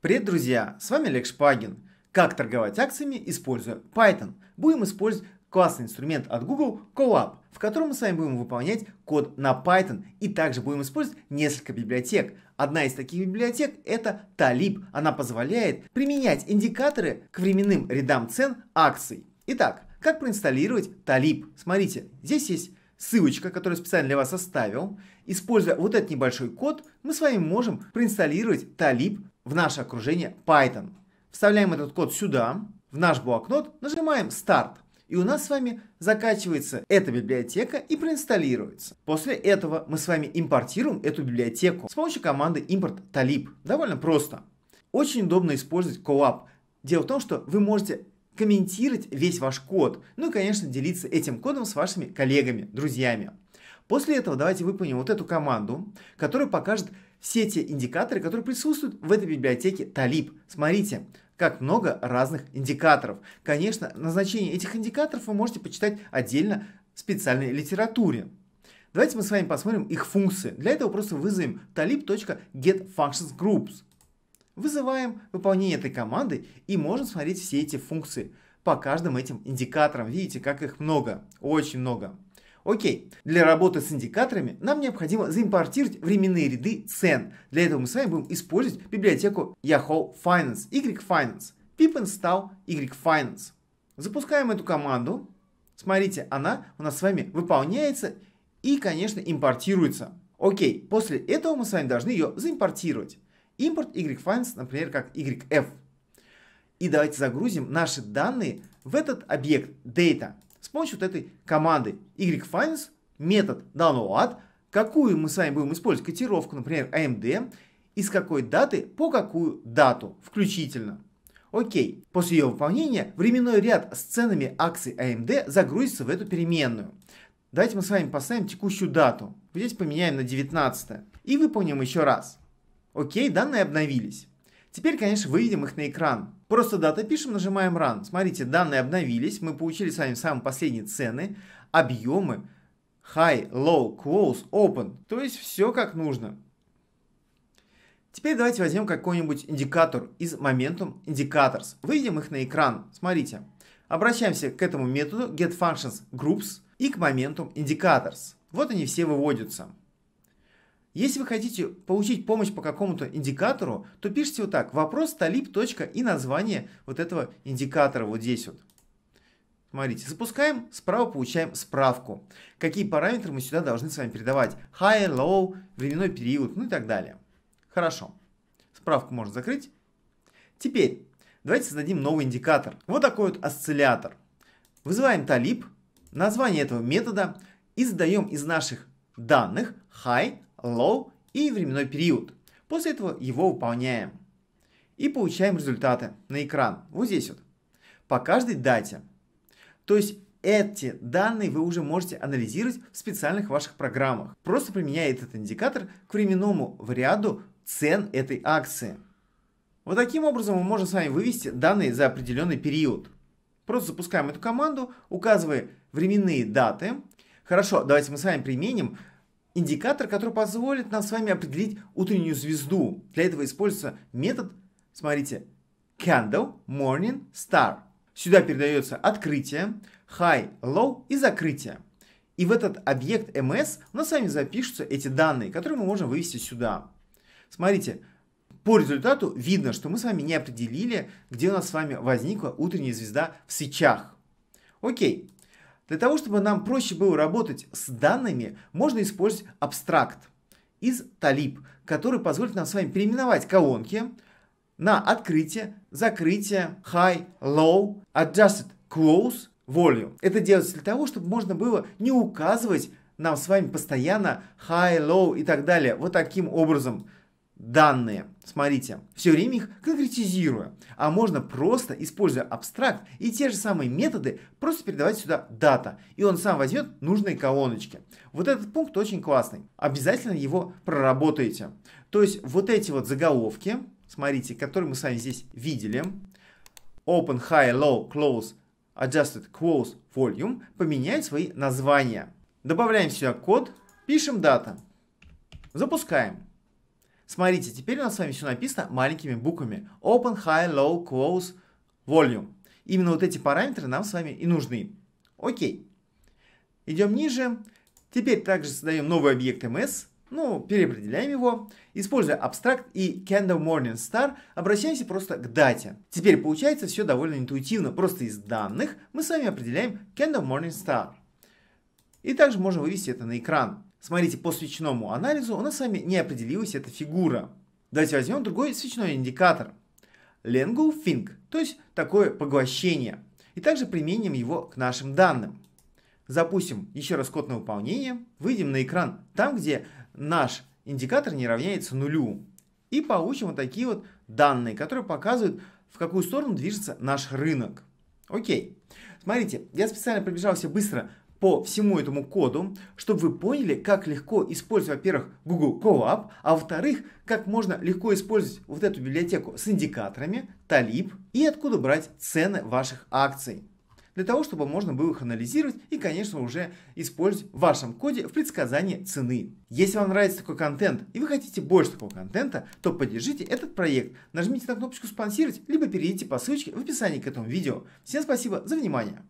Привет, друзья! С вами Олег Шпагин. Как торговать акциями, используя Python? Будем использовать классный инструмент от Google CoLab, в котором мы с вами будем выполнять код на Python и также будем использовать несколько библиотек. Одна из таких библиотек это Talib. Она позволяет применять индикаторы к временным рядам цен акций. Итак, как проинсталлировать Talib? Смотрите, здесь есть ссылочка, которую я специально для вас оставил. Используя вот этот небольшой код, мы с вами можем проинсталлировать Talib в наше окружение Python. Вставляем этот код сюда, в наш блокнот, нажимаем «Старт». И у нас с вами закачивается эта библиотека и проинсталируется. После этого мы с вами импортируем эту библиотеку с помощью команды import talib. Довольно просто. Очень удобно использовать Colab. Дело в том, что вы можете комментировать весь ваш код. Ну и, конечно, делиться этим кодом с вашими коллегами, друзьями. После этого давайте выполним вот эту команду, которая покажет, все те индикаторы, которые присутствуют в этой библиотеке Талиб. Смотрите, как много разных индикаторов. Конечно, назначение этих индикаторов вы можете почитать отдельно в специальной литературе. Давайте мы с вами посмотрим их функции. Для этого просто вызовем talib.getFunctionsGroups. Вызываем выполнение этой команды и можем смотреть все эти функции по каждым этим индикаторам. Видите, как их много, очень много. Окей, для работы с индикаторами нам необходимо заимпортировать временные ряды цен. Для этого мы с вами будем использовать библиотеку Yahoo Finance, YFinance, pipinstall YFinance. Запускаем эту команду. Смотрите, она у нас с вами выполняется и, конечно, импортируется. Окей, после этого мы с вами должны ее заимпортировать. Импорт YFinance, например, как YF. И давайте загрузим наши данные в этот объект Data с помощью вот этой команды yfinance, метод download, какую мы с вами будем использовать котировку, например, AMD, и с какой даты по какую дату включительно. Окей, после ее выполнения временной ряд с ценами акций AMD загрузится в эту переменную. Давайте мы с вами поставим текущую дату. Здесь поменяем на 19 и выполним еще раз. Окей, данные обновились. Теперь, конечно, выведем их на экран. Просто дата пишем, нажимаем Run. Смотрите, данные обновились, мы получили с вами самые последние цены, объемы, High, Low, Close, Open. То есть все как нужно. Теперь давайте возьмем какой-нибудь индикатор из Momentum Indicators. Выведем их на экран. Смотрите. Обращаемся к этому методу getFunctionsGroups и к Momentum Indicators. Вот они все выводятся. Если вы хотите получить помощь по какому-то индикатору, то пишите вот так. Вопрос талип и название вот этого индикатора вот здесь вот. Смотрите, запускаем, справа получаем справку. Какие параметры мы сюда должны с вами передавать. High, low, временной период, ну и так далее. Хорошо. Справку можно закрыть. Теперь давайте создадим новый индикатор. Вот такой вот осциллятор. Вызываем талип, название этого метода и задаем из наших данных high, low и временной период. После этого его выполняем. И получаем результаты на экран, вот здесь вот, по каждой дате. То есть эти данные вы уже можете анализировать в специальных ваших программах, просто применяя этот индикатор к временному ряду цен этой акции. Вот таким образом мы можем с вами вывести данные за определенный период. Просто запускаем эту команду, указывая временные даты. Хорошо, давайте мы с вами применим индикатор, который позволит нам с вами определить утреннюю звезду. Для этого используется метод, смотрите, candle morning star. Сюда передается открытие, high, low и закрытие. И в этот объект MS у нас с вами запишутся эти данные, которые мы можем вывести сюда. Смотрите, по результату видно, что мы с вами не определили, где у нас с вами возникла утренняя звезда в свечах. Окей, для того, чтобы нам проще было работать с данными, можно использовать абстракт из Талиб, который позволит нам с вами переименовать колонки на открытие, закрытие, high, low, adjusted, close, volume. Это делается для того, чтобы можно было не указывать нам с вами постоянно high, low и так далее. Вот таким образом данные. Смотрите, все время их конкретизируя. А можно просто, используя абстракт и те же самые методы, просто передавать сюда дата. И он сам возьмет нужные колоночки. Вот этот пункт очень классный. Обязательно его проработаете. То есть вот эти вот заголовки, смотрите, которые мы с вами здесь видели. Open, High, Low, Close, Adjusted, Close, Volume поменяют свои названия. Добавляем сюда код, пишем дата. Запускаем. Смотрите, теперь у нас с вами все написано маленькими буквами. Open, High, Low, Close, Volume. Именно вот эти параметры нам с вами и нужны. Окей. Идем ниже. Теперь также создаем новый объект MS. Ну, переопределяем его. Используя абстракт и Candle Morning Star, обращаемся просто к дате. Теперь получается все довольно интуитивно. Просто из данных мы с вами определяем Candle Morning Star. И также можем вывести это на экран. Смотрите, по свечному анализу у нас с вами не определилась эта фигура. Давайте возьмем другой свечной индикатор. Ленгулфинг, то есть такое поглощение. И также применим его к нашим данным. Запустим еще раз код на выполнение. Выйдем на экран там, где наш индикатор не равняется нулю. И получим вот такие вот данные, которые показывают, в какую сторону движется наш рынок. Окей. Смотрите, я специально пробежался быстро по всему этому коду, чтобы вы поняли, как легко использовать, во-первых, Google Coop, а во-вторых, как можно легко использовать вот эту библиотеку с индикаторами, талиб и откуда брать цены ваших акций для того, чтобы можно было их анализировать и, конечно, уже использовать в вашем коде в предсказании цены. Если вам нравится такой контент и вы хотите больше такого контента, то поддержите этот проект, нажмите на кнопочку «Спонсировать», либо перейдите по ссылочке в описании к этому видео. Всем спасибо за внимание!